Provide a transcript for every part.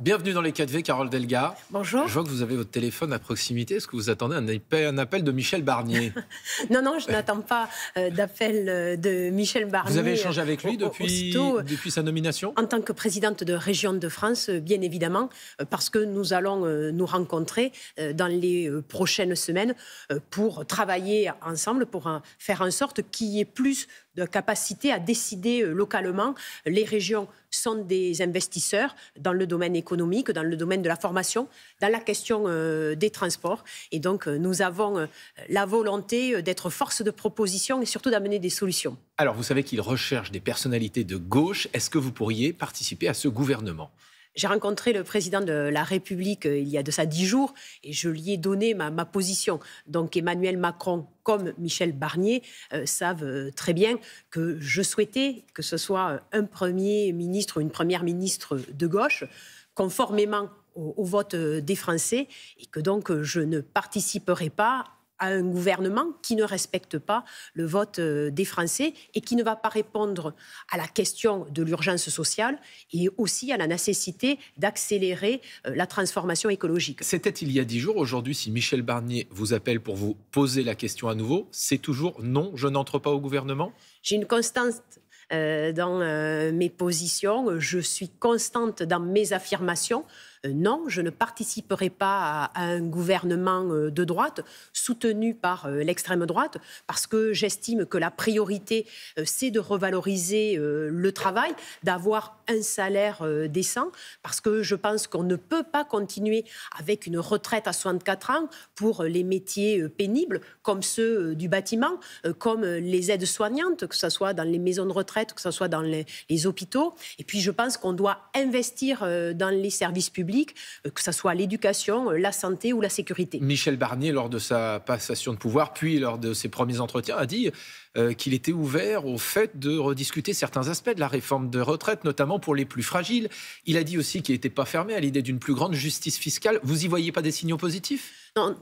Bienvenue dans les 4V, Carole Delga. Bonjour. Je vois que vous avez votre téléphone à proximité. Est-ce que vous attendez un appel, de Michel Barnier Non, non, je n'attends pas euh, d'appel euh, de Michel Barnier. Vous avez échangé avec lui depuis, euh, depuis sa nomination En tant que présidente de Région de France, bien évidemment, parce que nous allons nous rencontrer dans les prochaines semaines pour travailler ensemble, pour faire en sorte qu'il y ait plus capacité à décider euh, localement. Les régions sont des investisseurs dans le domaine économique, dans le domaine de la formation, dans la question euh, des transports. Et donc, euh, nous avons la volonté d'être force de proposition et surtout d'amener des solutions. Alors, vous savez qu'ils recherchent des personnalités de gauche. Est-ce que vous pourriez participer à ce gouvernement j'ai rencontré le président de la République euh, il y a de ça dix jours et je lui ai donné ma, position. Donc Emmanuel Macron, comme Michel Barnier, euh, savent euh, très bien que je souhaitais que ce soit un Premier ministre ou une Première ministre de gauche, conformément au, au vote des Français, et que donc je ne participerai pas à un gouvernement qui ne respecte pas le vote euh, des Français et qui ne va pas répondre à la question de l'urgence sociale et aussi à la nécessité d'accélérer euh, la transformation écologique. C'était il y a dix jours. Aujourd'hui, si Michel Barnier vous appelle pour vous poser la question à nouveau, c'est toujours non, je n'entre pas au gouvernement J'ai une constante euh, dans mes positions, je suis constante dans mes affirmations. Euh, non, je ne participerai pas à, un gouvernement euh, de droite soutenu par euh, l'extrême droite parce que j'estime que la priorité, c'est de revaloriser le travail, d'avoir un salaire décent, parce que je pense qu'on ne peut pas continuer avec une retraite à 64 ans pour les métiers pénibles comme ceux du bâtiment, comme les aides-soignantes, que ce soit dans les maisons de retraite, que ce soit dans les hôpitaux. Et puis je pense qu'on doit investir dans les services publics euh, que ce soit l'éducation, euh, la santé ou la sécurité. Michel Barnier, lors de sa passation de pouvoir, puis lors de ses premiers entretiens, a dit euh, qu'il était ouvert au fait de rediscuter certains aspects de la réforme de retraite, notamment pour les plus fragiles. Il a dit aussi qu'il n'était pas fermé à l'idée d'une plus grande justice fiscale. Vous y voyez pas des signaux positifs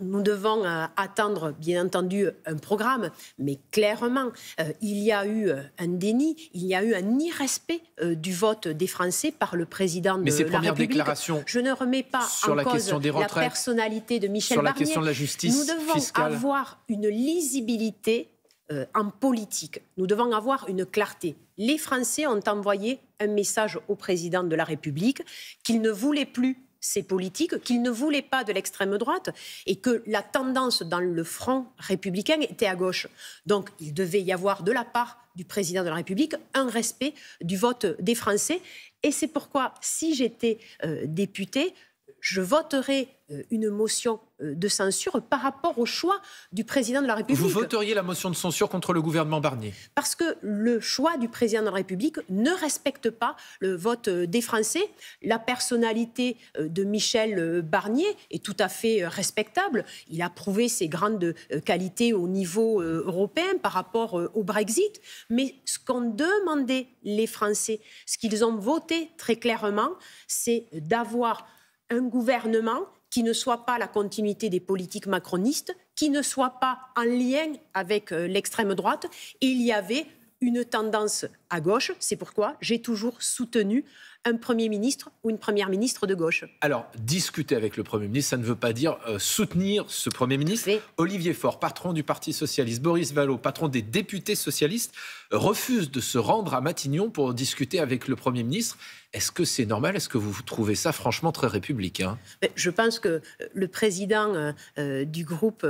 nous devons euh, attendre, bien entendu, un programme, mais clairement, euh, il y a eu un déni, il y a eu un irrespect du vote des Français par le président mais de la premières République. Déclarations Je ne remets pas sur en la cause question des retraites, la personnalité de Michel la Barnier. question de la justice Nous devons avoir une lisibilité euh, en politique. Nous devons avoir une clarté. Les Français ont envoyé un message au président de la République qu'ils ne voulaient plus ces politiques, qu'ils ne voulaient pas de l'extrême droite et que la tendance dans le front républicain était à gauche. Donc il devait y avoir de la part du président de la République un respect du vote des Français. Et c'est pourquoi, si j'étais euh, député, je voterais euh, une motion euh, de censure par rapport au choix du président de la République. Vous voteriez la motion de censure contre le gouvernement Barnier Parce que le choix du président de la République ne respecte pas le vote euh, des Français. La personnalité de Michel Barnier est tout à fait respectable. Il a prouvé ses grandes qualités au niveau européen par rapport au Brexit. Mais ce qu'ont demandé les Français, ce qu'ils ont voté très clairement, c'est d'avoir un gouvernement qui ne soit pas la continuité des politiques macronistes, qui ne soit pas en lien avec euh, l'extrême droite. il y avait une tendance à gauche. C'est pourquoi j'ai toujours soutenu un Premier ministre ou une Première ministre de gauche. Alors, discuter avec le Premier ministre, ça ne veut pas dire euh, soutenir ce Premier ministre. Olivier Faure, patron du Parti socialiste, Boris Vallot, patron des députés socialistes, refuse de se rendre à Matignon pour discuter avec le Premier ministre. Est-ce que c'est normal Est-ce que vous trouvez ça franchement très républicain Je pense que euh, le président euh, du groupe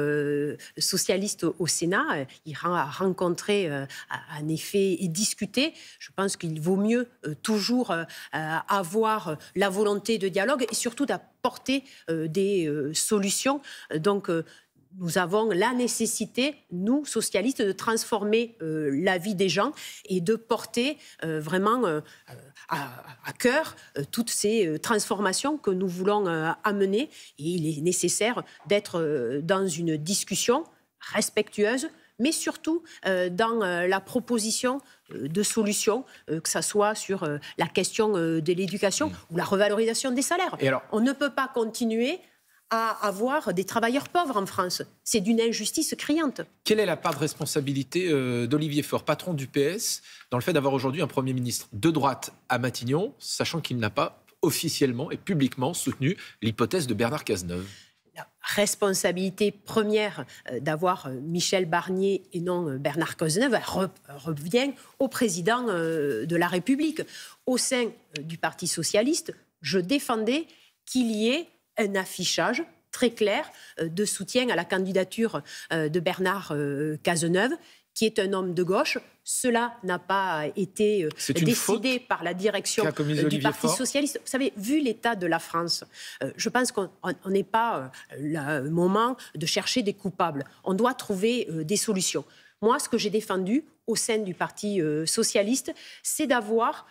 socialiste au, au Sénat ira rencontrer, en effet, et discuter je pense qu'il vaut mieux euh, toujours euh, euh, avoir la volonté de dialogue et surtout d'apporter des solutions. Donc, nous avons la nécessité, nous, socialistes, de transformer la vie des gens et de porter vraiment à, cœur toutes ces transformations que nous voulons amener. Et il est nécessaire d'être dans une discussion respectueuse, mais surtout euh, dans euh, la proposition euh, de solutions, que ce soit sur la question de l'éducation mmh. ou la revalorisation des salaires. On ne peut pas continuer à avoir des travailleurs pauvres en France. C'est d'une injustice criante. Quelle est la part de responsabilité d'Olivier Faure, patron du PS, dans le fait d'avoir aujourd'hui un Premier ministre de droite à Matignon, sachant qu'il n'a pas officiellement et publiquement soutenu l'hypothèse de Bernard Cazeneuve responsabilité première euh, d'avoir euh, Michel Barnier et non euh, Bernard Cazeneuve revient au président de la République. Au sein du Parti socialiste, je défendais qu'il y ait un affichage très clair de soutien à la candidature de Bernard Cazeneuve qui est un homme de gauche. Cela n'a pas été euh, décidé par la direction euh, du Parti socialiste. Vous savez, vu l'état de la France, euh, je pense qu'on n'est pas le moment de chercher des coupables. On doit trouver des solutions. Moi, ce que j'ai défendu au sein du Parti socialiste, c'est d'avoir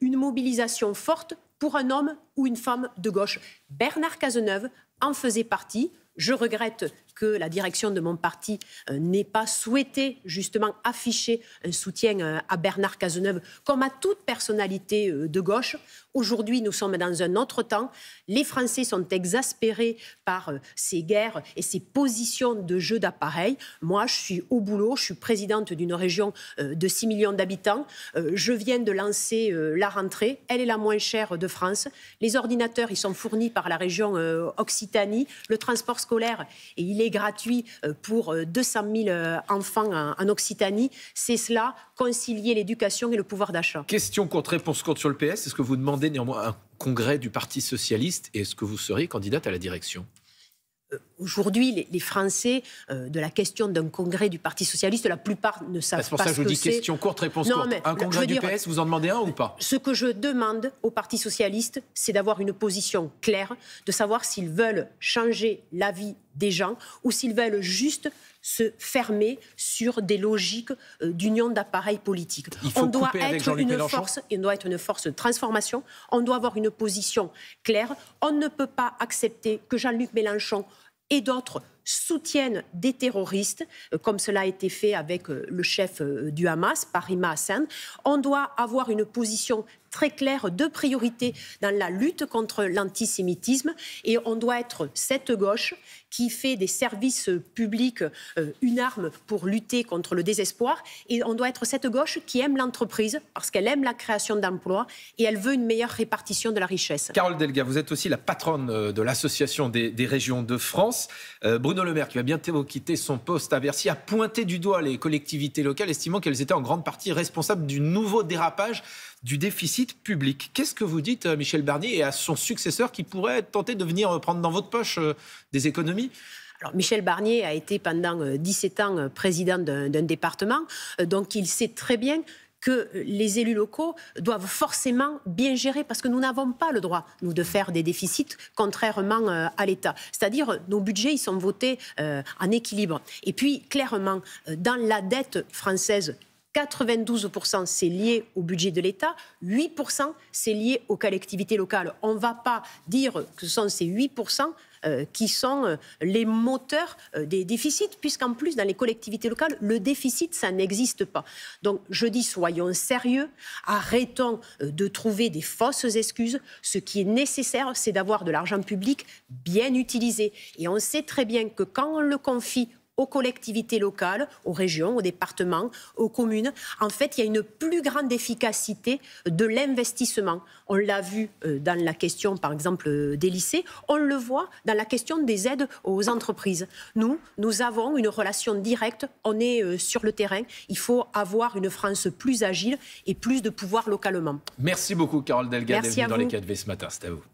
une mobilisation forte pour un homme ou une femme de gauche. Bernard Cazeneuve en faisait partie. Je regrette la direction de mon parti euh, n'ait pas souhaité justement afficher un soutien euh, à Bernard Cazeneuve comme à toute personnalité euh, de gauche. Aujourd'hui, nous sommes dans un autre temps. Les Français sont exaspérés par ces guerres et ces positions de jeu d'appareil. Moi, je suis au boulot, je suis présidente d'une région de 6 millions d'habitants. Je viens de lancer la rentrée. Elle est la moins chère de France. Les ordinateurs, ils sont fournis par la région Occitanie. Le transport scolaire, et il est gratuit euh, pour 200 euh, 000 euh, enfants en, Occitanie. C'est cela, concilier l'éducation et le pouvoir d'achat. Question courte, réponse courte sur le PS. Est-ce que vous demandez néanmoins un congrès du Parti socialiste et est-ce que vous seriez candidate à la direction Aujourd'hui, les Français, de la question d'un congrès du Parti Socialiste, la plupart ne savent pas. Ah, c'est pour ça que je vous dis question courte, réponse courte. un congrès du PS, vous en demandez un ou pas Ce que je demande au Parti Socialiste, c'est d'avoir une position claire, de savoir s'ils veulent changer la vie des gens ou s'ils veulent juste se fermer sur des logiques euh, d'union d'appareils politiques. On doit, être une force, doit être une force de transformation, on doit avoir une position claire. On ne peut pas accepter que Jean-Luc Mélenchon et d'autres soutiennent des terroristes, euh, comme cela a été fait avec euh, le chef du Hamas, Parima Hassan. On doit avoir une position très claire de priorité dans la lutte contre l'antisémitisme et on doit être cette gauche qui fait des services euh, publics euh, une arme pour lutter contre le désespoir. Et on doit être cette gauche qui aime l'entreprise parce qu'elle aime la création d'emplois et elle veut une meilleure répartition de la richesse. Carole Delga, vous êtes aussi la patronne euh, de l'Association des, régions de France. Bruno Le Maire, qui va bientôt quitter son poste à Bercy, a pointé du doigt les collectivités locales, estimant qu'elles étaient en grande partie responsables du nouveau dérapage du déficit public. Qu'est-ce que vous dites, Michel Barnier, et à son successeur qui pourrait tenter de venir prendre dans votre poche des économies alors, Michel Barnier a été pendant 17 euh, ans euh, président d'un département, euh, donc il sait très bien que les élus locaux doivent forcément bien gérer, parce que nous n'avons pas le droit, nous, de faire des déficits, contrairement à l'État. C'est-à-dire, nos budgets, ils sont votés en équilibre. Et puis, clairement, dans la dette française 92% c'est lié au budget de l'État, 8% c'est lié aux collectivités locales. On ne va pas dire que ce sont ces 8% euh, qui sont euh, les moteurs euh, des déficits, puisqu'en plus, dans les collectivités locales, le déficit, ça n'existe pas. Donc, je dis, soyons sérieux, arrêtons de trouver des fausses excuses. Ce qui est nécessaire, c'est d'avoir de l'argent public bien utilisé. Et on sait très bien que quand on le confie aux collectivités locales, aux régions, aux départements, aux communes. En fait, il y a une plus grande efficacité de l'investissement. On l'a vu euh, dans la question, par exemple, des lycées. On le voit dans la question des aides aux entreprises. Nous, nous avons une relation directe. On est euh, sur le terrain. Il faut avoir une France plus agile et plus de pouvoir localement. Merci beaucoup, Carole Delga, d'être dans les 4V ce matin. C'est à vous.